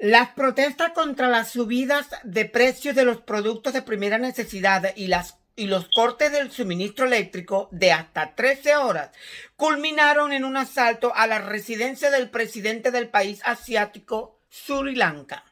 Las protestas contra las subidas de precios de los productos de primera necesidad y, los cortes del suministro eléctrico de hasta 13 horas culminaron en un asalto a la residencia del presidente del país asiático Sri Lanka.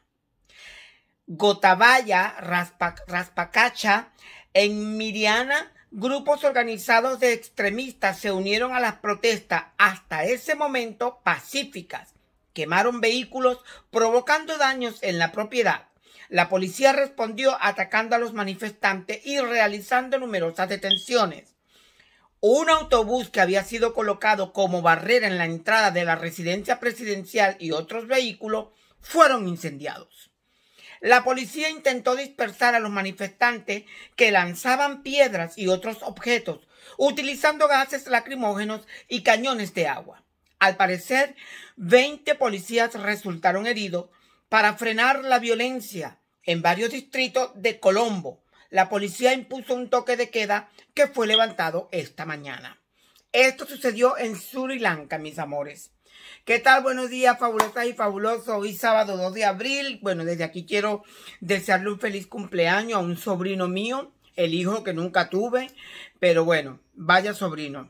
Gotabaya Raspacacha en Miriana grupos organizados de extremistas se unieron a las protestas hasta ese momento pacíficas quemaron vehículos provocando daños en la propiedad. La policía respondió atacando a los manifestantes y realizando numerosas detenciones. Un autobús que había sido colocado como barrera en la entrada de la residencia presidencial y otros vehículos fueron incendiados. La policía intentó dispersar a los manifestantes que lanzaban piedras y otros objetos, utilizando gases lacrimógenos y cañones de agua. Al parecer, 20 policías resultaron heridos para frenar la violencia en varios distritos de Colombo. La policía impuso un toque de queda que fue levantado esta mañana. Esto sucedió en Sri Lanka, mis amores. ¿Qué tal? Buenos días, fabulosas y fabulosos. Hoy sábado 2 de abril. Bueno, desde aquí quiero desearle un feliz cumpleaños a un sobrino mío, el hijo que nunca tuve. Pero bueno, vaya sobrino.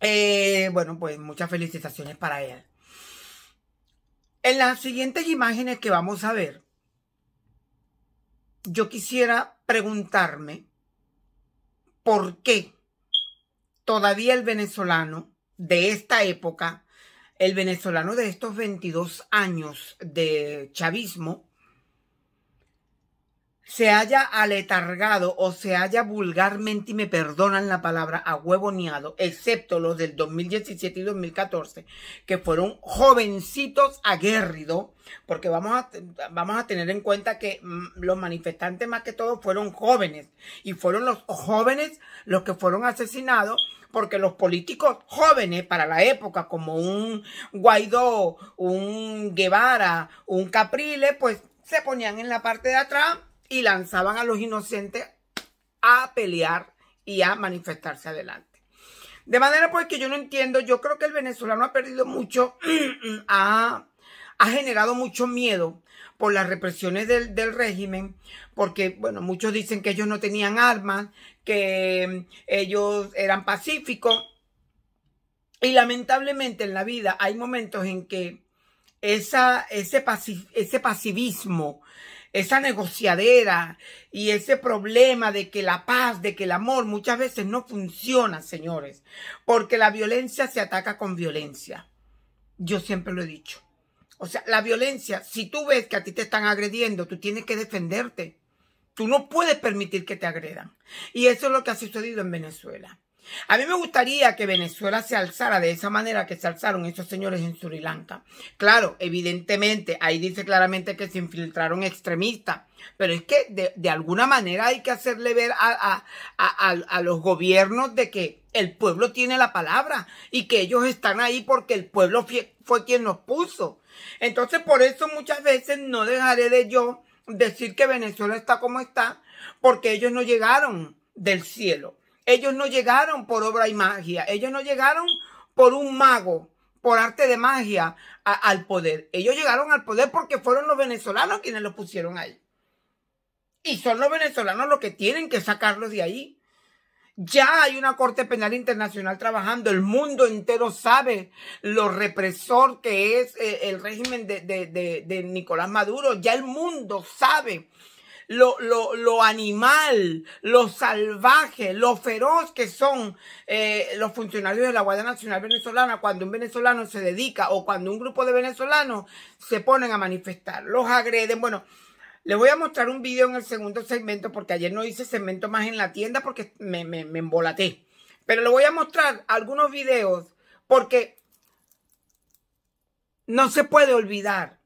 Eh, bueno, pues muchas felicitaciones para él. En las siguientes imágenes que vamos a ver, yo quisiera preguntarme por qué todavía el venezolano de esta época, el venezolano de estos 22 años de chavismo, se haya aletargado o se haya vulgarmente, y me perdonan la palabra, huevoneado, excepto los del 2017 y 2014, que fueron jovencitos aguerridos, porque vamos a, vamos a tener en cuenta que mm, los manifestantes más que todos fueron jóvenes, y fueron los jóvenes los que fueron asesinados, porque los políticos jóvenes para la época, como un Guaidó, un Guevara, un Capriles, pues se ponían en la parte de atrás y lanzaban a los inocentes a pelear y a manifestarse adelante. De manera pues que yo no entiendo, yo creo que el venezolano ha perdido mucho, ha, generado mucho miedo por las represiones del, régimen, porque, bueno, muchos dicen que ellos no tenían armas, que mm, ellos eran pacíficos. Y lamentablemente en la vida hay momentos en que esa, ese, ese pasivismo, esa negociadera y ese problema de que la paz, de que el amor muchas veces no funciona, señores, porque la violencia se ataca con violencia. Yo siempre lo he dicho. O sea, la violencia, si tú ves que a ti te están agrediendo, tú tienes que defenderte. Tú no puedes permitir que te agredan. Y eso es lo que ha sucedido en Venezuela. A mí me gustaría que Venezuela se alzara de esa manera que se alzaron esos señores en Sri Lanka. Claro, evidentemente, ahí dice claramente que se infiltraron extremistas, pero es que de, alguna manera hay que hacerle ver a, a, los gobiernos de que el pueblo tiene la palabra y que ellos están ahí porque el pueblo fue quien los puso. Entonces, por eso muchas veces no dejaré de yo decir que Venezuela está como está, porque ellos no llegaron del cielo. Ellos no llegaron por obra y magia. Ellos no llegaron por un mago, por arte de magia al poder. Ellos llegaron al poder porque fueron los venezolanos quienes los pusieron ahí. Y son los venezolanos los que tienen que sacarlos de ahí. Ya hay una Corte Penal Internacional trabajando, el mundo entero sabe lo represor que es eh, el régimen de Nicolás Maduro, ya el mundo sabe lo, animal, lo salvaje, lo feroz que son eh, los funcionarios de la Guardia Nacional Venezolana cuando un venezolano se dedica o cuando un grupo de venezolanos se ponen a manifestar, los agreden, bueno. Les voy a mostrar un video en el segundo segmento porque ayer no hice segmento más en la tienda porque me, me, me embolaté. Pero les voy a mostrar algunos videos porque no se puede olvidar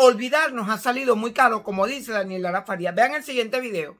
olvidarnos ha salido muy caro, como dice Daniel Lara Vean el siguiente video.